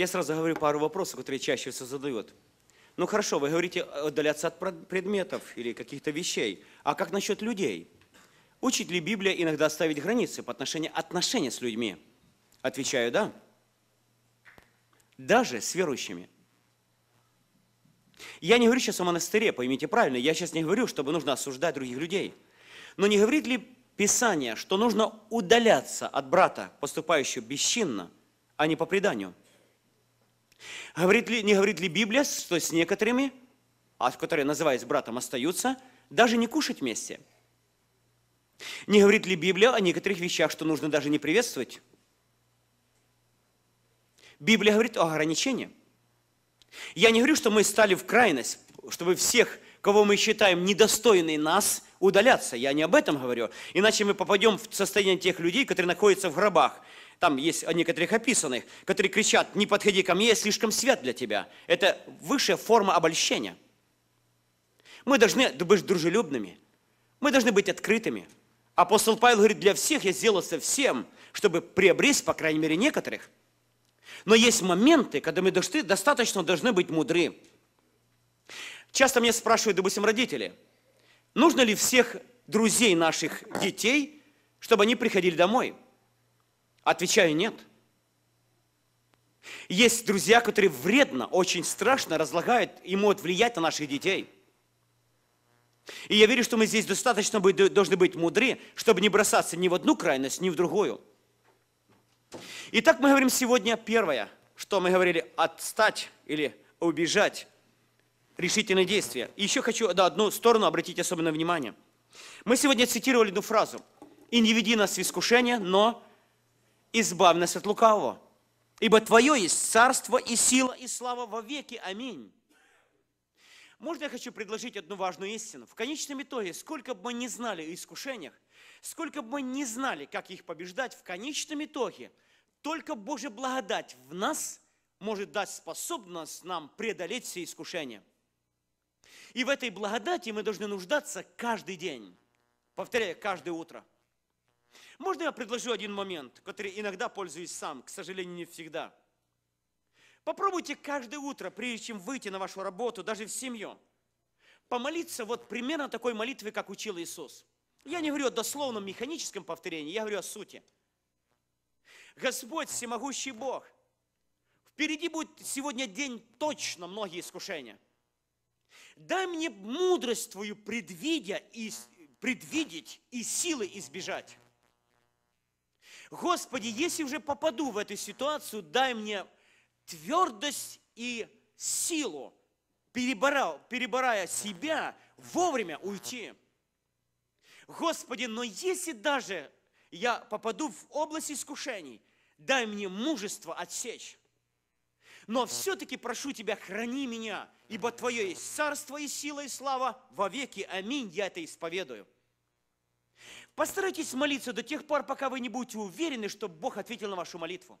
Я сразу говорю пару вопросов, которые чаще всего задают. Ну хорошо, вы говорите э, отдаляться от предметов или каких-то вещей. А как насчет людей? Учит ли Библия иногда ставить границы по отношению отношений с людьми? Отвечаю, да. Даже с верующими. Я не говорю сейчас о монастыре, поймите правильно. Я сейчас не говорю, чтобы нужно осуждать других людей. Но не говорит ли Писание, что нужно удаляться от брата, поступающего бесчинно, а не по преданию – Говорит ли, не говорит ли Библия, что с некоторыми, а которые, называясь братом, остаются, даже не кушать вместе? Не говорит ли Библия о некоторых вещах, что нужно даже не приветствовать? Библия говорит о ограничении. Я не говорю, что мы стали в крайность, чтобы всех, кого мы считаем недостойны нас, удаляться. Я не об этом говорю. Иначе мы попадем в состояние тех людей, которые находятся в гробах там есть о некоторых описанных, которые кричат, не подходи ко мне, я слишком свят для тебя. Это высшая форма обольщения. Мы должны быть дружелюбными, мы должны быть открытыми. Апостол Павел говорит, для всех я сделался всем, чтобы приобрести, по крайней мере, некоторых. Но есть моменты, когда мы должны, достаточно должны быть мудры. Часто меня спрашивают, допустим, родители, нужно ли всех друзей наших детей, чтобы они приходили домой – Отвечаю, нет. Есть друзья, которые вредно, очень страшно разлагают и могут влиять на наших детей. И я верю, что мы здесь достаточно должны быть мудры, чтобы не бросаться ни в одну крайность, ни в другую. Итак, мы говорим сегодня первое, что мы говорили, отстать или убежать. решительное действие. И еще хочу на одну сторону обратить особенное внимание. Мы сегодня цитировали одну фразу. «И не веди нас в искушение, но избавь нас от лукавого. Ибо Твое есть царство и сила и слава во веки. Аминь. Можно я хочу предложить одну важную истину? В конечном итоге, сколько бы мы не знали о искушениях, сколько бы мы не знали, как их побеждать, в конечном итоге только Божья благодать в нас может дать способность нам преодолеть все искушения. И в этой благодати мы должны нуждаться каждый день. Повторяю, каждое утро. Можно я предложу один момент, который иногда пользуюсь сам, к сожалению, не всегда. Попробуйте каждое утро, прежде чем выйти на вашу работу, даже в семью, помолиться вот примерно такой молитвы, как учил Иисус. Я не говорю о дословном механическом повторении, я говорю о сути. Господь, всемогущий Бог, впереди будет сегодня день точно многие искушения. Дай мне мудрость Твою предвидя и, предвидеть и силы избежать. Господи, если уже попаду в эту ситуацию, дай мне твердость и силу, переборал, переборая себя, вовремя уйти. Господи, но если даже я попаду в область искушений, дай мне мужество отсечь. Но все-таки прошу Тебя, храни меня, ибо Твое есть царство и сила и слава во веки. Аминь, я это исповедую. Постарайтесь молиться до тех пор, пока вы не будете уверены, что Бог ответил на вашу молитву.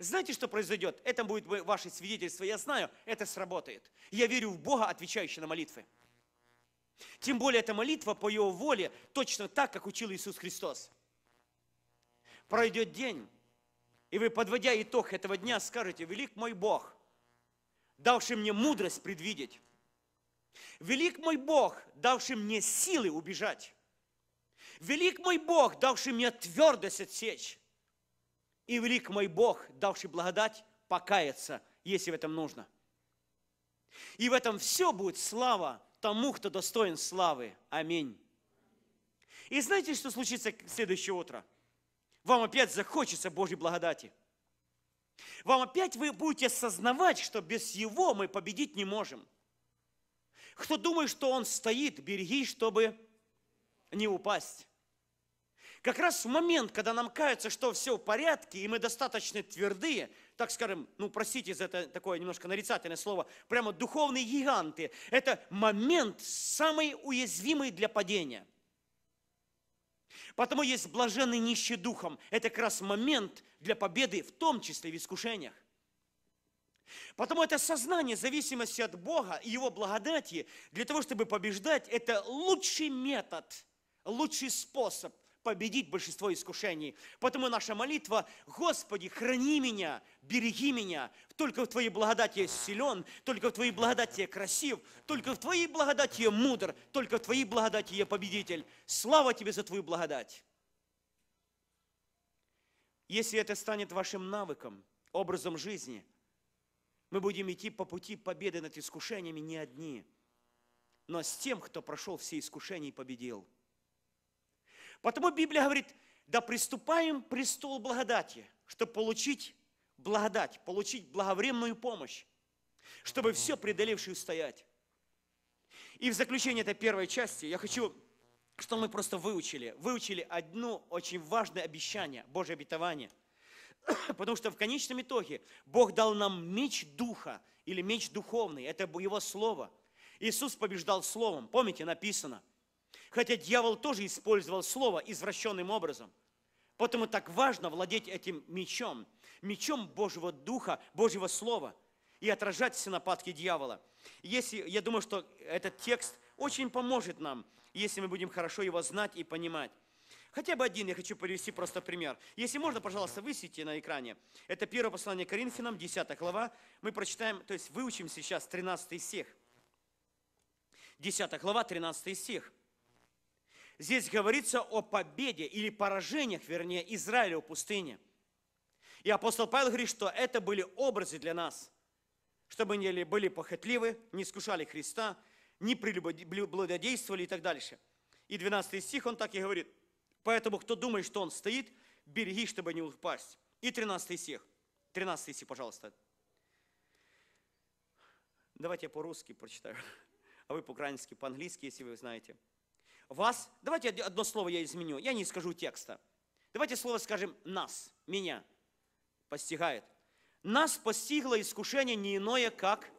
Знаете, что произойдет? Это будет ваше свидетельство. Я знаю, это сработает. Я верю в Бога, отвечающего на молитвы. Тем более, эта молитва по Его воле точно так, как учил Иисус Христос. Пройдет день, и вы, подводя итог этого дня, скажете, «Велик мой Бог, давший мне мудрость предвидеть. Велик мой Бог, давший мне силы убежать. Велик мой Бог, давший мне твердость отсечь. И велик мой Бог, давший благодать, покаяться, если в этом нужно. И в этом все будет слава тому, кто достоин славы. Аминь. И знаете, что случится в следующее утро? Вам опять захочется Божьей благодати. Вам опять вы будете осознавать, что без Его мы победить не можем. Кто думает, что Он стоит, береги, чтобы не упасть. Как раз в момент, когда нам кажется, что все в порядке, и мы достаточно твердые, так скажем, ну простите за это такое немножко нарицательное слово, прямо духовные гиганты, это момент самый уязвимый для падения. Потому есть блаженный нищий духом. Это как раз момент для победы, в том числе в искушениях. Потому это сознание зависимости от Бога и Его благодати для того, чтобы побеждать, это лучший метод – лучший способ победить большинство искушений. Поэтому наша молитва, Господи, храни меня, береги меня, только в Твоей благодати я силен, только в Твоей благодати я красив, только в Твоей благодати я мудр, только в Твоей благодати я победитель. Слава Тебе за Твою благодать. Если это станет вашим навыком, образом жизни, мы будем идти по пути победы над искушениями не одни, но с тем, кто прошел все искушения и победил – Потому Библия говорит, да приступаем престол благодати, чтобы получить благодать, получить благовременную помощь, чтобы все преодолевшие стоять. И в заключение этой первой части я хочу, что мы просто выучили. Выучили одно очень важное обещание, Божье обетование. Потому что в конечном итоге Бог дал нам меч духа или меч духовный. Это Его слово. Иисус побеждал словом. Помните, написано – Хотя дьявол тоже использовал слово извращенным образом. Поэтому так важно владеть этим мечом, мечом Божьего Духа, Божьего Слова, и отражать все нападки дьявола. Если, я думаю, что этот текст очень поможет нам, если мы будем хорошо его знать и понимать. Хотя бы один я хочу привести просто пример. Если можно, пожалуйста, высветите на экране. Это первое послание Коринфянам, 10 глава. Мы прочитаем, то есть выучим сейчас 13 стих. 10 глава, 13 стих. Здесь говорится о победе или поражениях, вернее, Израиля в пустыне. И апостол Павел говорит, что это были образы для нас, чтобы не были похотливы, не искушали Христа, не прелюбодействовали и так дальше. И 12 стих он так и говорит. Поэтому, кто думает, что он стоит, береги, чтобы не упасть. И 13 стих. 13 стих, пожалуйста. Давайте я по-русски прочитаю, а вы по-украински, по-английски, если вы знаете вас. Давайте одно слово я изменю, я не скажу текста. Давайте слово скажем «нас», «меня» постигает. Нас постигло искушение не иное, как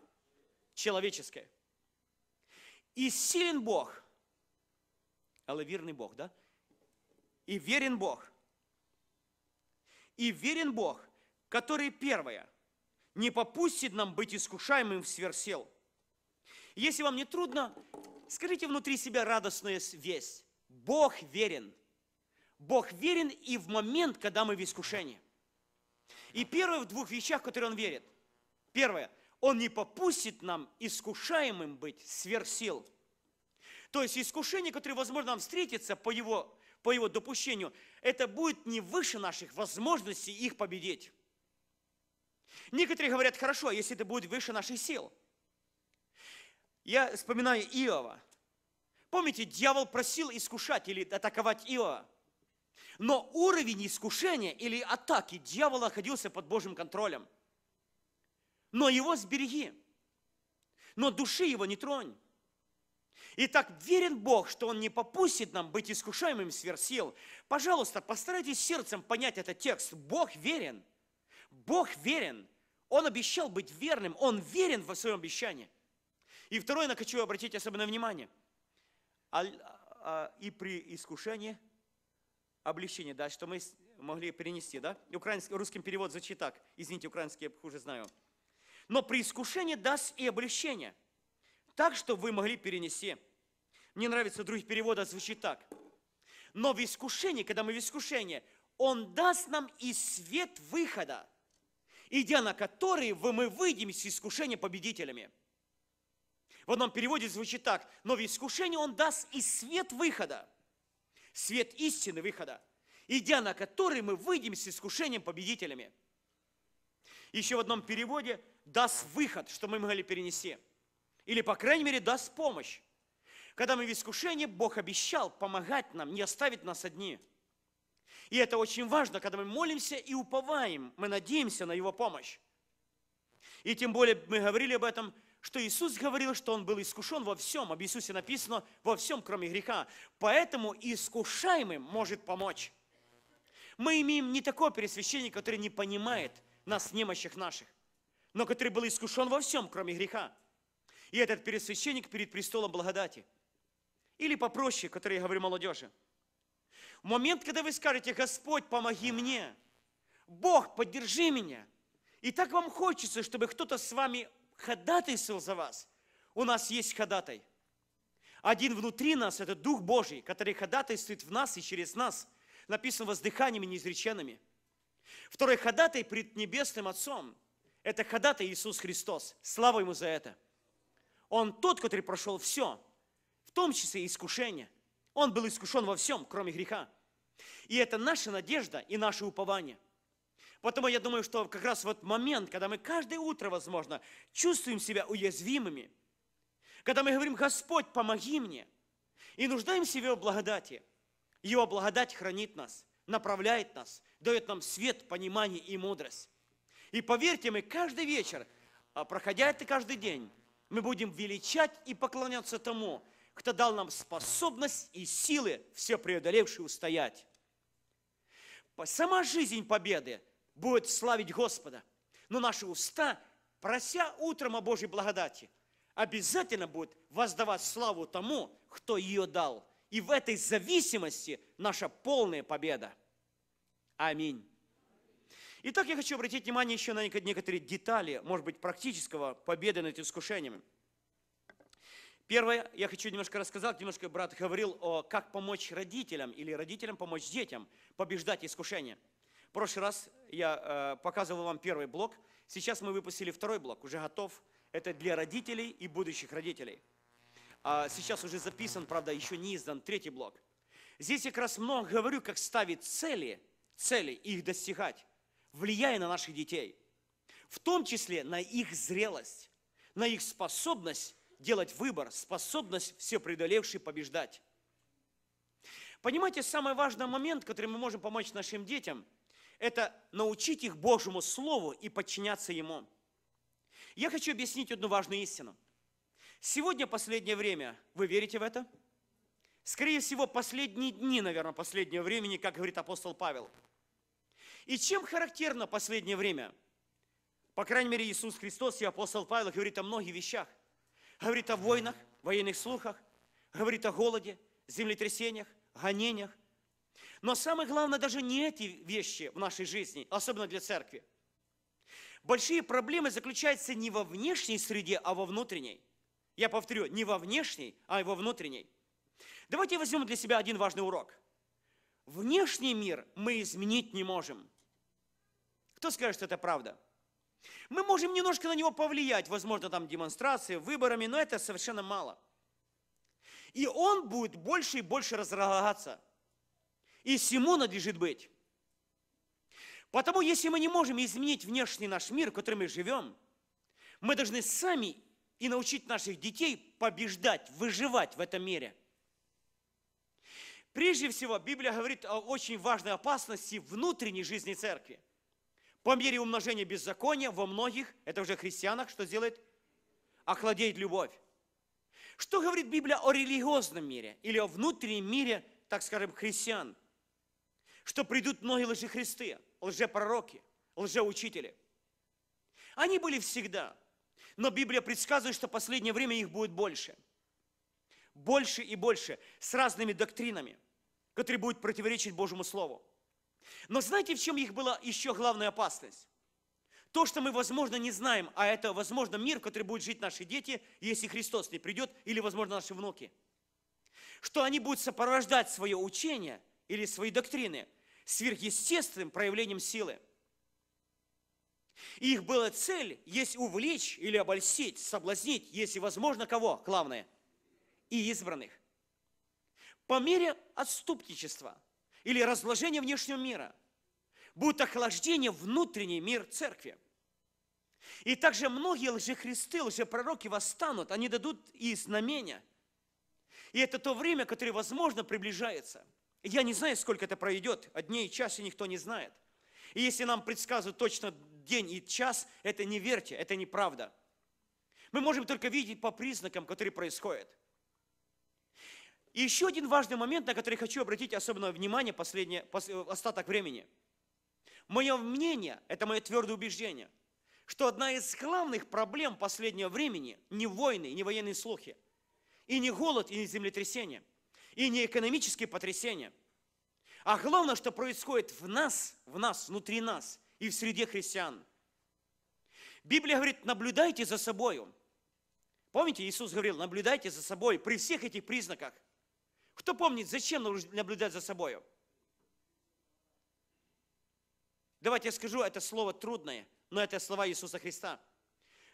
человеческое. И силен Бог, але верный Бог, да? И верен Бог. И верен Бог, который, первое, не попустит нам быть искушаемым в сверх если вам не трудно, скажите внутри себя радостную весть. Бог верен. Бог верен и в момент, когда мы в искушении. И первое в двух вещах, в которые Он верит. Первое, Он не попустит нам искушаемым быть сверх сил. То есть искушение, которое, возможно, нам встретится по Его, по его допущению, это будет не выше наших возможностей их победить. Некоторые говорят, хорошо, а если это будет выше наших сил – я вспоминаю Иова. Помните, дьявол просил искушать или атаковать Иова. Но уровень искушения или атаки дьявол находился под Божьим контролем. Но его сбереги. Но души его не тронь. И так верен Бог, что Он не попустит нам быть искушаемым сверх сил. Пожалуйста, постарайтесь сердцем понять этот текст. Бог верен. Бог верен. Он обещал быть верным. Он верен во своем обещании. И второе, на хочу обратить особенное внимание. А, и при искушении облегчение, да, что мы могли перенести, да? Украинский, русским перевод звучит так. Извините, украинский я хуже знаю. Но при искушении даст и облегчение. Так, что вы могли перенести. Мне нравится, других перевода звучит так. Но в искушении, когда мы в искушении, Он даст нам и свет выхода, идя на который мы выйдем из искушения победителями. В одном переводе звучит так, но в искушении он даст и свет выхода, свет истины выхода, идя на который мы выйдем с искушением победителями. Еще в одном переводе даст выход, что мы могли перенести. Или, по крайней мере, даст помощь. Когда мы в искушении, Бог обещал помогать нам, не оставить нас одни. И это очень важно, когда мы молимся и уповаем, мы надеемся на Его помощь. И тем более мы говорили об этом – что Иисус говорил, что Он был искушен во всем. Об Иисусе написано во всем, кроме греха. Поэтому искушаемым может помочь. Мы имеем не такое пересвящения, которое не понимает нас, немощих наших, но который был искушен во всем, кроме греха. И этот пересвященник перед престолом благодати. Или попроще, который я говорю молодежи. В момент, когда вы скажете, Господь, помоги мне, Бог, поддержи меня – и так вам хочется, чтобы кто-то с вами ходатайствовал за вас. У нас есть ходатай. Один внутри нас – это Дух Божий, который ходатайствует в нас и через нас. Написано воздыханиями неизреченными. Второй ходатай пред Небесным Отцом – это ходатай Иисус Христос. Слава Ему за это. Он тот, который прошел все, в том числе искушение. Он был искушен во всем, кроме греха. И это наша надежда и наше упование – Потому я думаю, что как раз вот момент, когда мы каждое утро, возможно, чувствуем себя уязвимыми, когда мы говорим, Господь, помоги мне, и нуждаемся в Его благодати. Его благодать хранит нас, направляет нас, дает нам свет, понимание и мудрость. И поверьте, мы каждый вечер, а, проходя это каждый день, мы будем величать и поклоняться тому, кто дал нам способность и силы, все преодолевшие устоять. Сама жизнь победы будет славить Господа. Но наши уста, прося утром о Божьей благодати, обязательно будут воздавать славу тому, кто ее дал. И в этой зависимости наша полная победа. Аминь. Итак, я хочу обратить внимание еще на некоторые детали, может быть, практического победы над искушениями. Первое, я хочу немножко рассказать, немножко брат говорил, о, как помочь родителям или родителям помочь детям побеждать искушения – прошлый раз я э, показывал вам первый блок. Сейчас мы выпустили второй блок, уже готов. Это для родителей и будущих родителей. А сейчас уже записан, правда, еще не издан третий блок. Здесь я как раз много говорю, как ставить цели, цели и их достигать, влияя на наших детей. В том числе на их зрелость, на их способность делать выбор, способность все преодолевшие побеждать. Понимаете, самый важный момент, который мы можем помочь нашим детям – это научить их Божьему Слову и подчиняться Ему. Я хочу объяснить одну важную истину. Сегодня, последнее время, вы верите в это? Скорее всего, последние дни, наверное, последнее времени, как говорит апостол Павел. И чем характерно последнее время? По крайней мере, Иисус Христос и апостол Павел говорит о многих вещах. Говорит о войнах, военных слухах, говорит о голоде, землетрясениях, гонениях, но самое главное даже не эти вещи в нашей жизни, особенно для церкви. Большие проблемы заключаются не во внешней среде, а во внутренней. Я повторю, не во внешней, а во внутренней. Давайте возьмем для себя один важный урок. Внешний мир мы изменить не можем. Кто скажет, что это правда? Мы можем немножко на него повлиять, возможно, там демонстрации, выборами, но это совершенно мало. И он будет больше и больше разлагаться – и всему надлежит быть. Потому если мы не можем изменить внешний наш мир, в котором мы живем, мы должны сами и научить наших детей побеждать, выживать в этом мире. Прежде всего, Библия говорит о очень важной опасности внутренней жизни церкви. По мере умножения беззакония во многих, это уже христианах, что делает? Охладеет любовь. Что говорит Библия о религиозном мире или о внутреннем мире, так скажем, христиан – что придут многие лжехристы, лжепророки, лжеучители. Они были всегда, но Библия предсказывает, что в последнее время их будет больше. Больше и больше, с разными доктринами, которые будут противоречить Божьему Слову. Но знаете, в чем их была еще главная опасность? То, что мы, возможно, не знаем, а это, возможно, мир, в который будут жить наши дети, если Христос не придет, или, возможно, наши внуки. Что они будут сопровождать свое учение или свои доктрины сверхъестественным проявлением силы. их была цель есть увлечь или обольстить, соблазнить, если возможно, кого, главное, и избранных. По мере отступничества или разложения внешнего мира будет охлаждение внутренний мир церкви. И также многие лжехристы, лжепророки восстанут, они дадут и знамения. И это то время, которое, возможно, приближается – я не знаю, сколько это пройдет, а дней и часы никто не знает. И если нам предсказывают точно день и час, это не верьте, это неправда. Мы можем только видеть по признакам, которые происходят. И еще один важный момент, на который хочу обратить особенное внимание последнее, остаток времени. Мое мнение, это мое твердое убеждение, что одна из главных проблем последнего времени не войны, не военные слухи, и не голод, и не землетрясение – и не экономические потрясения. А главное, что происходит в нас, в нас, внутри нас и в среде христиан. Библия говорит, наблюдайте за собою. Помните, Иисус говорил, наблюдайте за собой при всех этих признаках. Кто помнит, зачем наблюдать за собой? Давайте я скажу, это слово трудное, но это слова Иисуса Христа.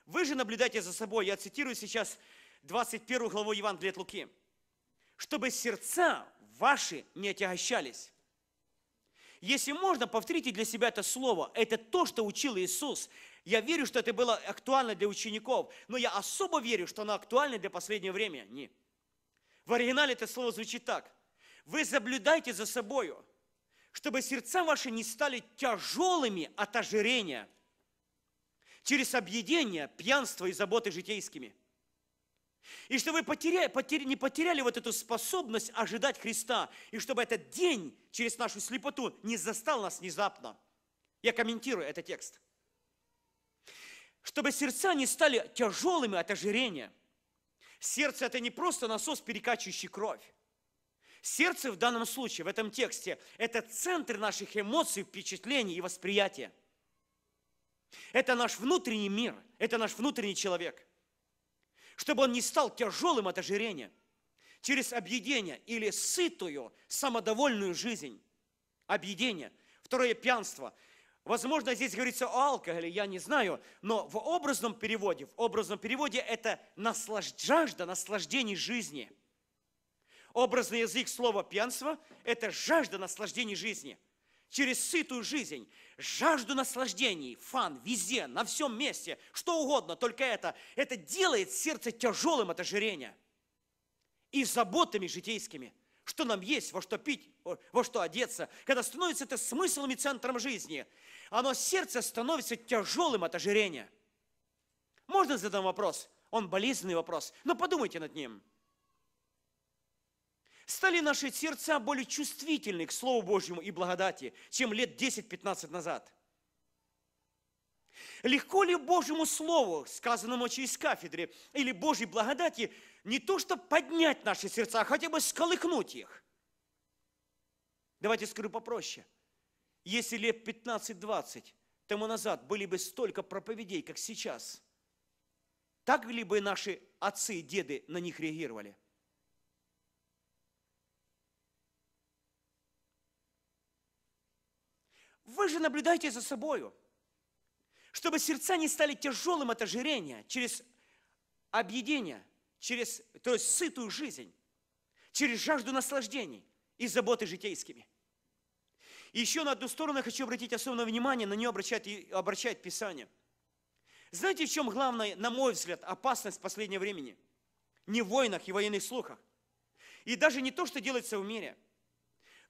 Вы же наблюдайте за собой. Я цитирую сейчас 21 главу Евангелия от Луки чтобы сердца ваши не отягощались. Если можно, повторите для себя это слово. Это то, что учил Иисус. Я верю, что это было актуально для учеников, но я особо верю, что оно актуально для последнего времени. В оригинале это слово звучит так. Вы заблюдайте за собою, чтобы сердца ваши не стали тяжелыми от ожирения, через объедение, пьянство и заботы житейскими – и чтобы вы потеря, потеря, не потеряли вот эту способность ожидать Христа. И чтобы этот день через нашу слепоту не застал нас внезапно. Я комментирую этот текст. Чтобы сердца не стали тяжелыми от ожирения. Сердце – это не просто насос, перекачивающий кровь. Сердце в данном случае, в этом тексте, это центр наших эмоций, впечатлений и восприятия. Это наш внутренний мир, это наш внутренний человек – чтобы он не стал тяжелым от ожирения, через объедение или сытую, самодовольную жизнь. Объедение. Второе – пьянство. Возможно, здесь говорится о алкоголе, я не знаю, но в образном переводе, в образном переводе это наслажд... жажда наслаждений жизни. Образный язык слова пьянство – это жажда наслаждений жизни – через сытую жизнь, жажду наслаждений, фан, везде, на всем месте, что угодно, только это, это делает сердце тяжелым от ожирения и заботами житейскими, что нам есть, во что пить, во что одеться, когда становится это смыслом и центром жизни, оно сердце становится тяжелым от ожирения. Можно задать вопрос? Он болезненный вопрос, но подумайте над ним – Стали наши сердца более чувствительны к Слову Божьему и благодати, чем лет 10-15 назад. Легко ли Божьему Слову, сказанному через кафедре, или Божьей благодати, не то что поднять наши сердца, а хотя бы сколыхнуть их? Давайте скажу попроще. Если лет 15-20 тому назад были бы столько проповедей, как сейчас, так ли бы наши отцы и деды на них реагировали? Вы же наблюдаете за собою, чтобы сердца не стали тяжелым от ожирения через объедение, через, то есть сытую жизнь, через жажду наслаждений и заботы житейскими. И еще на одну сторону я хочу обратить особенное внимание, на нее обращает, обращает Писание. Знаете, в чем главная, на мой взгляд, опасность последнего времени? Не в войнах и военных слухах. И даже не то, что делается в мире –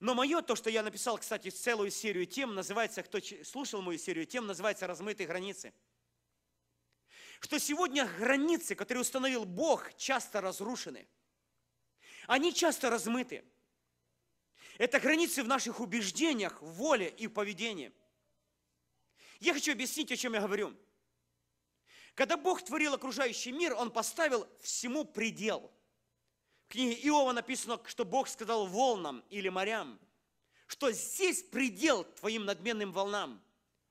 но мое, то, что я написал, кстати, целую серию тем, называется, кто слушал мою серию тем, называется «Размытые границы». Что сегодня границы, которые установил Бог, часто разрушены. Они часто размыты. Это границы в наших убеждениях, в воле и в поведении. Я хочу объяснить, о чем я говорю. Когда Бог творил окружающий мир, Он поставил всему предел – книге Иова написано, что Бог сказал волнам или морям, что здесь предел твоим надменным волнам.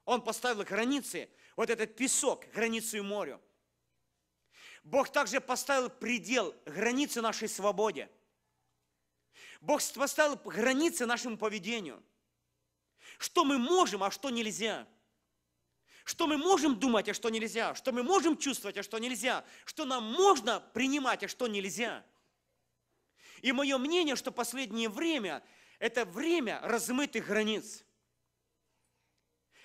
Он поставил границы, вот этот песок, границу и морю. Бог также поставил предел, границы нашей свободе. Бог поставил границы нашему поведению. Что мы можем, а что нельзя. Что мы можем думать, а что нельзя. Что мы можем чувствовать, а что нельзя. Что нам можно принимать, а что нельзя. И мое мнение, что последнее время – это время размытых границ.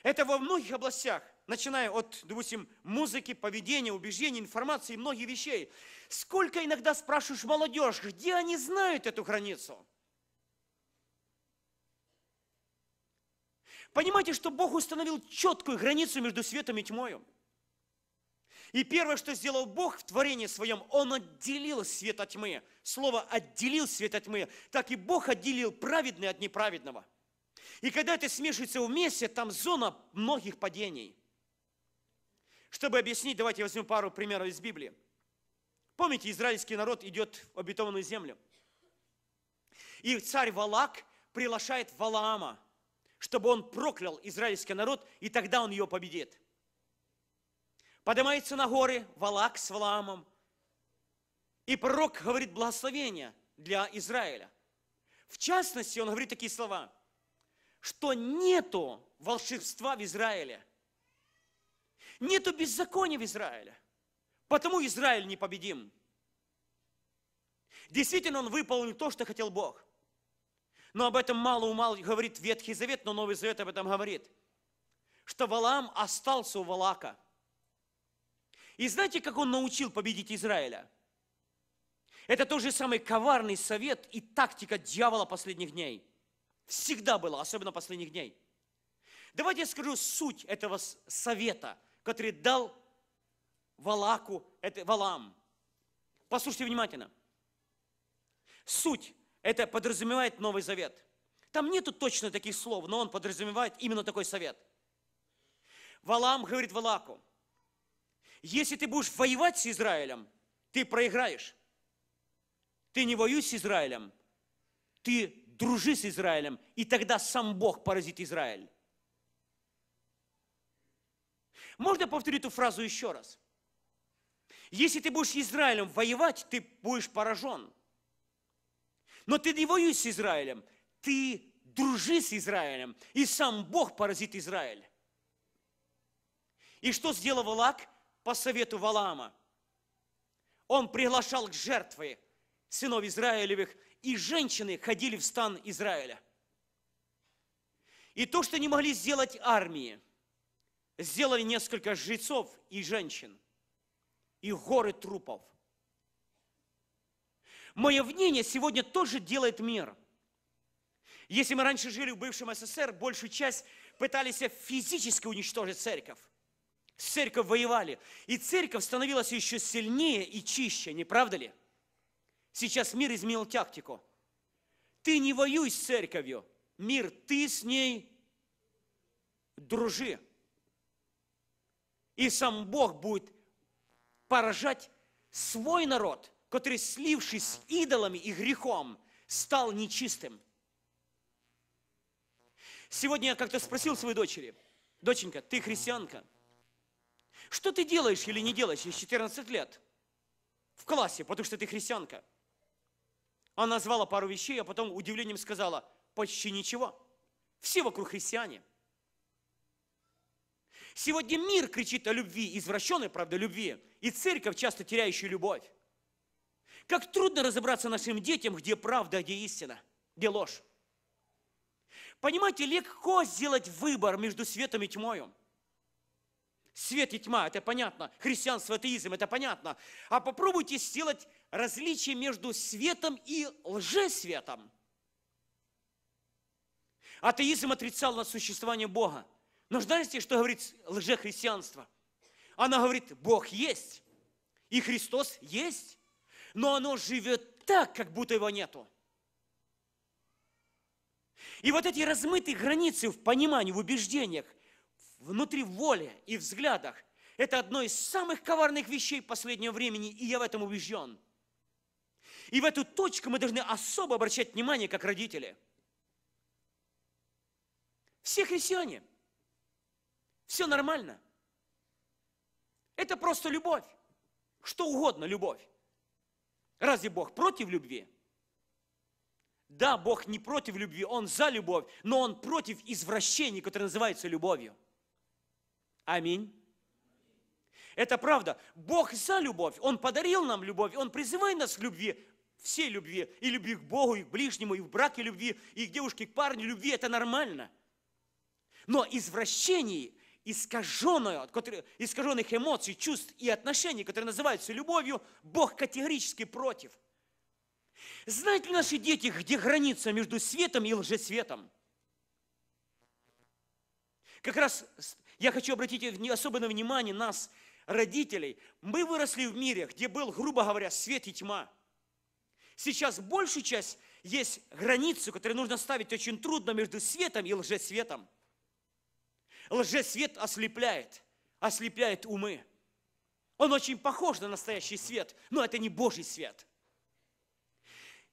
Это во многих областях, начиная от, допустим, музыки, поведения, убеждений, информации и многих вещей. Сколько иногда спрашиваешь молодежь, где они знают эту границу? Понимаете, что Бог установил четкую границу между светом и тьмой? И первое, что сделал Бог в творении своем, Он отделил свет от тьмы. Слово «отделил свет от тьмы», так и Бог отделил праведный от неправедного. И когда это смешивается вместе, там зона многих падений. Чтобы объяснить, давайте возьмем пару примеров из Библии. Помните, израильский народ идет в обетованную землю. И царь Валак приглашает Валаама, чтобы он проклял израильский народ, и тогда он ее победит – поднимается на горы Валак с Валаамом. И пророк говорит благословение для Израиля. В частности, он говорит такие слова, что нету волшебства в Израиле. Нету беззакония в Израиле. Потому Израиль непобедим. Действительно, он выполнил то, что хотел Бог. Но об этом мало-умал говорит Ветхий Завет, но Новый Завет об этом говорит. Что Валам остался у Валака – и знаете, как он научил победить Израиля? Это тот же самый коварный совет и тактика дьявола последних дней. Всегда было, особенно последних дней. Давайте я скажу суть этого совета, который дал Валаку, это Валам. Послушайте внимательно. Суть это подразумевает Новый Завет. Там нету точно таких слов, но он подразумевает именно такой совет. Валам говорит Валаку, если ты будешь воевать с Израилем, ты проиграешь. Ты не воюй с Израилем, ты дружи с Израилем, и тогда сам Бог поразит Израиль. Можно повторить эту фразу еще раз? Если ты будешь с Израилем воевать, ты будешь поражен. Но ты не воюй с Израилем, ты дружи с Израилем, и сам Бог поразит Израиль. И что сделал Валак? по совету Валама Он приглашал к жертве сынов Израилевых, и женщины ходили в стан Израиля. И то, что не могли сделать армии, сделали несколько жрецов и женщин, и горы трупов. Мое мнение сегодня тоже делает мир. Если мы раньше жили в бывшем СССР, большую часть пытались физически уничтожить церковь с церковь воевали. И церковь становилась еще сильнее и чище, не правда ли? Сейчас мир изменил тактику. Ты не воюй с церковью. Мир, ты с ней дружи. И сам Бог будет поражать свой народ, который, слившись с идолами и грехом, стал нечистым. Сегодня я как-то спросил своей дочери, доченька, ты христианка? Что ты делаешь или не делаешь из 14 лет в классе, потому что ты христианка? Она назвала пару вещей, а потом удивлением сказала, почти ничего. Все вокруг христиане. Сегодня мир кричит о любви, извращенной, правда, любви, и церковь, часто теряющая любовь. Как трудно разобраться нашим детям, где правда, а где истина, где ложь. Понимаете, легко сделать выбор между светом и тьмою. Свет и тьма, это понятно. Христианство, атеизм, это понятно. А попробуйте сделать различие между светом и лжесветом. Атеизм отрицал на существование Бога. Но знаете, что говорит лжехристианство? Она говорит, Бог есть, и Христос есть, но оно живет так, как будто его нету. И вот эти размытые границы в понимании, в убеждениях, внутри воли и взглядах. Это одно из самых коварных вещей последнего времени, и я в этом убежден. И в эту точку мы должны особо обращать внимание, как родители. Все христиане. Все нормально. Это просто любовь. Что угодно любовь. Разве Бог против любви? Да, Бог не против любви, Он за любовь, но Он против извращений, которые называются любовью. Аминь. Это правда. Бог за любовь. Он подарил нам любовь. Он призывает нас к любви, всей любви. И любви к Богу, и к ближнему, и в браке любви, и к девушке, и к парню любви. Это нормально. Но извращение, искаженное, искаженных эмоций, чувств и отношений, которые называются любовью, Бог категорически против. Знают ли наши дети, где граница между светом и лжесветом? Как раз я хочу обратить особенное внимание нас, родителей. Мы выросли в мире, где был, грубо говоря, свет и тьма. Сейчас большую часть есть границу, которую нужно ставить очень трудно между светом и лжесветом. Лжесвет ослепляет, ослепляет умы. Он очень похож на настоящий свет, но это не Божий свет.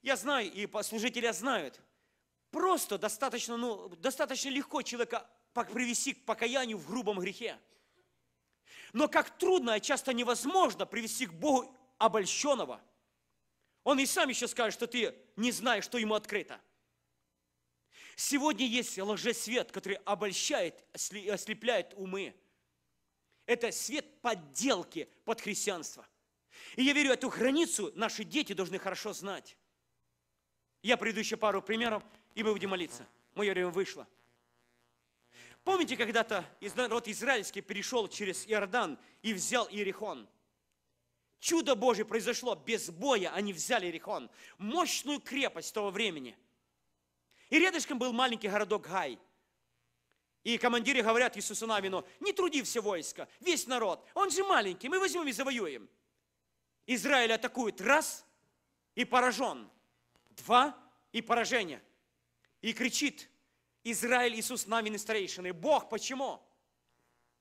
Я знаю, и служители знают, просто достаточно, ну, достаточно легко человека привести к покаянию в грубом грехе. Но как трудно, а часто невозможно привести к Богу обольщенного. Он и сам еще скажет, что ты не знаешь, что ему открыто. Сегодня есть лжесвет, который обольщает, ослепляет умы. Это свет подделки под христианство. И я верю, эту границу наши дети должны хорошо знать. Я приду еще пару примеров, и мы будем молиться. Мое время вышло. Помните, когда-то народ израильский перешел через Иордан и взял Иерихон? Чудо Божье произошло, без боя они взяли Иерихон, мощную крепость того времени. И рядышком был маленький городок Гай. И командиры говорят Иисусу Навину, не труди все войско, весь народ, он же маленький, мы возьмем и завоюем. Израиль атакует раз и поражен, два и поражение. И кричит – Израиль, Иисус Навин и Бог почему?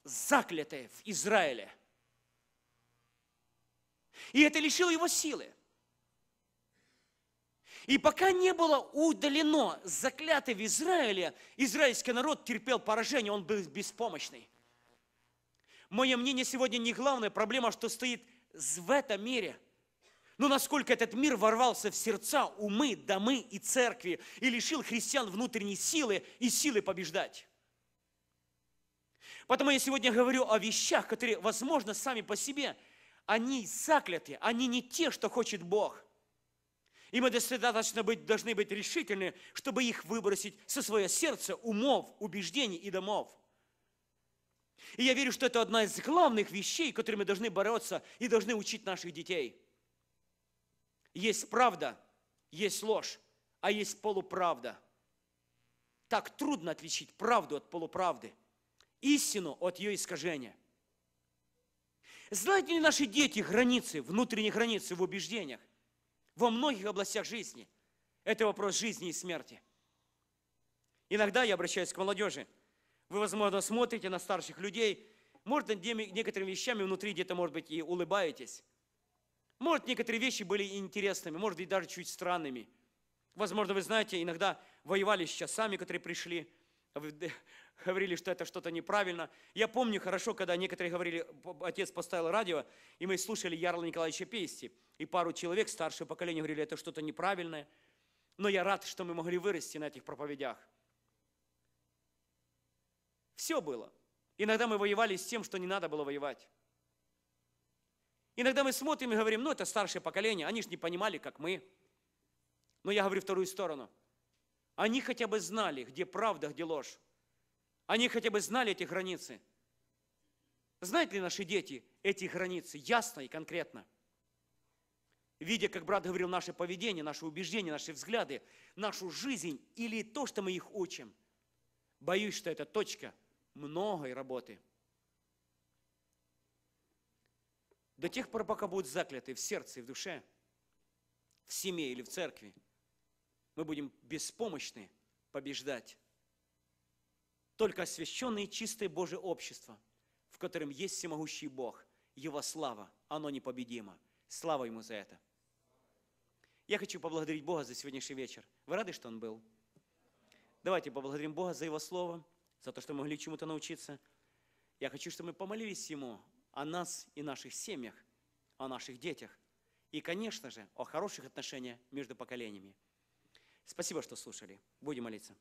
Заклятый в Израиле. И это лишило его силы. И пока не было удалено заклятый в Израиле, израильский народ терпел поражение, он был беспомощный. Мое мнение сегодня не главная проблема, что стоит в этом мире – но ну, насколько этот мир ворвался в сердца, умы, домы и церкви и лишил христиан внутренней силы и силы побеждать. Поэтому я сегодня говорю о вещах, которые, возможно, сами по себе, они закляты, они не те, что хочет Бог. И мы достаточно быть, должны быть решительны, чтобы их выбросить со своего сердца, умов, убеждений и домов. И я верю, что это одна из главных вещей, которые мы должны бороться и должны учить наших детей – есть правда, есть ложь, а есть полуправда. Так трудно отличить правду от полуправды, истину от ее искажения. Знаете ли наши дети границы, внутренние границы в убеждениях? Во многих областях жизни. Это вопрос жизни и смерти. Иногда я обращаюсь к молодежи. Вы, возможно, смотрите на старших людей, может, над некоторыми вещами внутри где-то, может быть, и улыбаетесь. Может, некоторые вещи были интересными, может быть, даже чуть странными. Возможно, вы знаете, иногда воевали с часами, которые пришли, а говорили, что это что-то неправильно. Я помню хорошо, когда некоторые говорили, отец поставил радио, и мы слушали Ярла Николаевича Пести, и пару человек старшего поколения говорили, это что-то неправильное. Но я рад, что мы могли вырасти на этих проповедях. Все было. Иногда мы воевали с тем, что не надо было воевать. Иногда мы смотрим и говорим, ну это старшее поколение, они же не понимали, как мы. Но я говорю вторую сторону. Они хотя бы знали, где правда, где ложь. Они хотя бы знали эти границы. Знают ли наши дети эти границы ясно и конкретно? Видя, как брат говорил, наше поведение, наши убеждения, наши взгляды, нашу жизнь или то, что мы их учим, боюсь, что это точка многой работы – До тех пор, пока будут закляты в сердце и в душе, в семье или в церкви, мы будем беспомощны побеждать. Только освященное и чистое Божие общество, в котором есть всемогущий Бог, Его слава, оно непобедимо. Слава Ему за это. Я хочу поблагодарить Бога за сегодняшний вечер. Вы рады, что Он был? Давайте поблагодарим Бога за Его Слово, за то, что мы могли чему-то научиться. Я хочу, чтобы мы помолились Ему о нас и наших семьях, о наших детях. И, конечно же, о хороших отношениях между поколениями. Спасибо, что слушали. Будем молиться.